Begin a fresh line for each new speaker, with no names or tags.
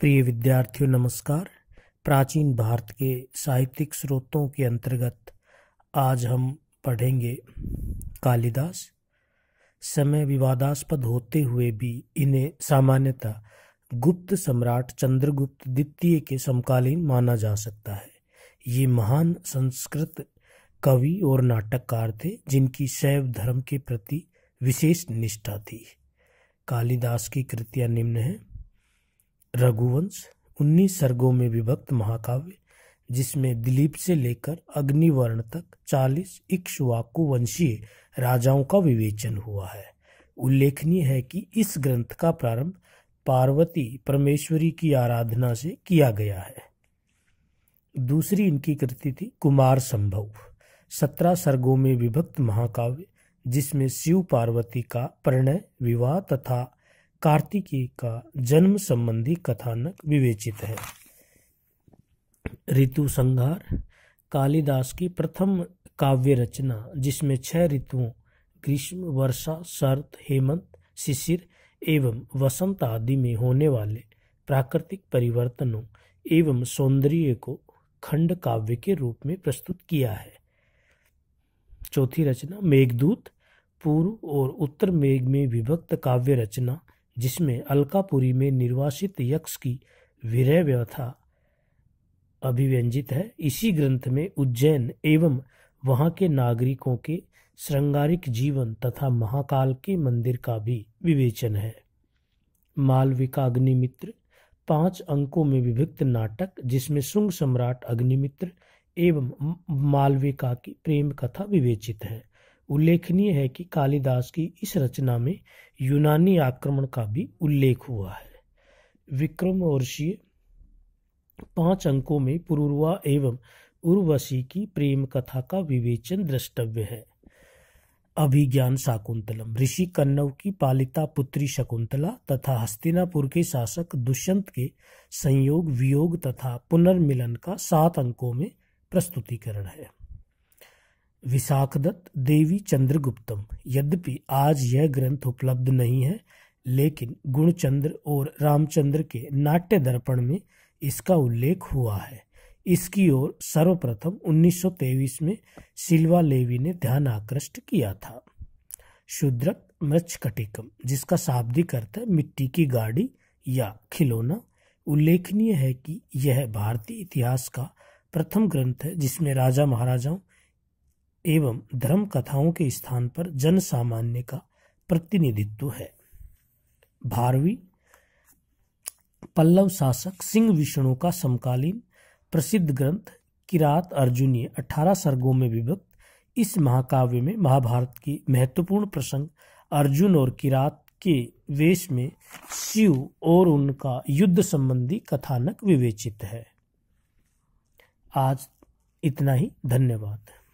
प्रिय विद्यार्थियों नमस्कार प्राचीन भारत के साहित्यिक स्रोतों के अंतर्गत आज हम पढ़ेंगे कालिदास समय विवादास्पद होते हुए भी इन्हें सामान्यतः गुप्त सम्राट चंद्रगुप्त द्वितीय के समकालीन माना जा सकता है ये महान संस्कृत कवि और नाटककार थे जिनकी शैव धर्म के प्रति विशेष निष्ठा थी कालिदास की कृतियां निम्न हैं रघुवंश उन्नीस सर्गों में विभक्त महाकाव्य जिसमें दिलीप से लेकर अग्निवर्ण तक चालीस इक्ष्वाकु वंशीय राजाओं का विवेचन हुआ है उल्लेखनीय है कि इस ग्रंथ का प्रारंभ पार्वती परमेश्वरी की आराधना से किया गया है दूसरी इनकी कृति थी कुमार संभव सत्रह सर्गों में विभक्त महाकाव्य जिसमें शिव पार्वती का प्रणय विवाह तथा कार्तिकी का जन्म संबंधी कथानक विवेचित है ऋतु संघार कालिदास की प्रथम काव्य रचना जिसमें छह ऋतुओं ग्रीष्म वर्षा शरत हेमंत शिशिर एवं वसंत आदि में होने वाले प्राकृतिक परिवर्तनों एवं सौंदर्य को खंड काव्य के रूप में प्रस्तुत किया है चौथी रचना मेघदूत पूर्व और उत्तर मेघ में विभक्त काव्य रचना जिसमें अलकापुरी में निर्वासित यक्ष की विरह व्यवथा अभिव्यंजित है इसी ग्रंथ में उज्जैन एवं वहाँ के नागरिकों के श्रृंगारिक जीवन तथा महाकाल के मंदिर का भी विवेचन है मालविका अग्निमित्र पांच अंकों में विभक्त नाटक जिसमें सुंग सम्राट अग्निमित्र एवं मालविका की प्रेम कथा विवेचित है उल्लेखनीय है कि कालिदास की इस रचना में यूनानी आक्रमण का भी उल्लेख हुआ है विक्रम वर्षीय पांच अंकों में पुरुर्वा एवं उर्वशी की प्रेम कथा का विवेचन द्रष्टव्य है अभिज्ञान शाकुंतलम ऋषि कन्नव की पालिता पुत्री शकुंतला तथा हस्तिनापुर के शासक दुष्यंत के संयोग वियोग तथा पुनर्मिलन का सात अंकों में प्रस्तुतिकरण है विशाखदत्त देवी चंद्रगुप्तम यद्यपि आज यह ग्रंथ उपलब्ध नहीं है लेकिन गुणचंद्र और रामचंद्र के नाट्य दर्पण में इसका उल्लेख हुआ है इसकी ओर सर्वप्रथम 1923 में सिल्वा लेवी ने ध्यान आकृष्ट किया था शुद्रक मृक्षकटिकम जिसका शाब्दिक अर्थ है मिट्टी की गाड़ी या खिलौना उल्लेखनीय है कि यह भारतीय इतिहास का प्रथम ग्रंथ है जिसमें राजा महाराजाओं एवं धर्म कथाओं के स्थान पर जन सामान्य का प्रतिनिधित्व है भारवी पल्लव शासक सिंह विष्णु का समकालीन प्रसिद्ध ग्रंथ किरात अर्जुनीय अठारह सर्गों में विभक्त इस महाकाव्य में महाभारत की महत्वपूर्ण प्रसंग अर्जुन और किरात के वेश में शिव और उनका युद्ध संबंधी कथानक विवेचित है आज इतना ही धन्यवाद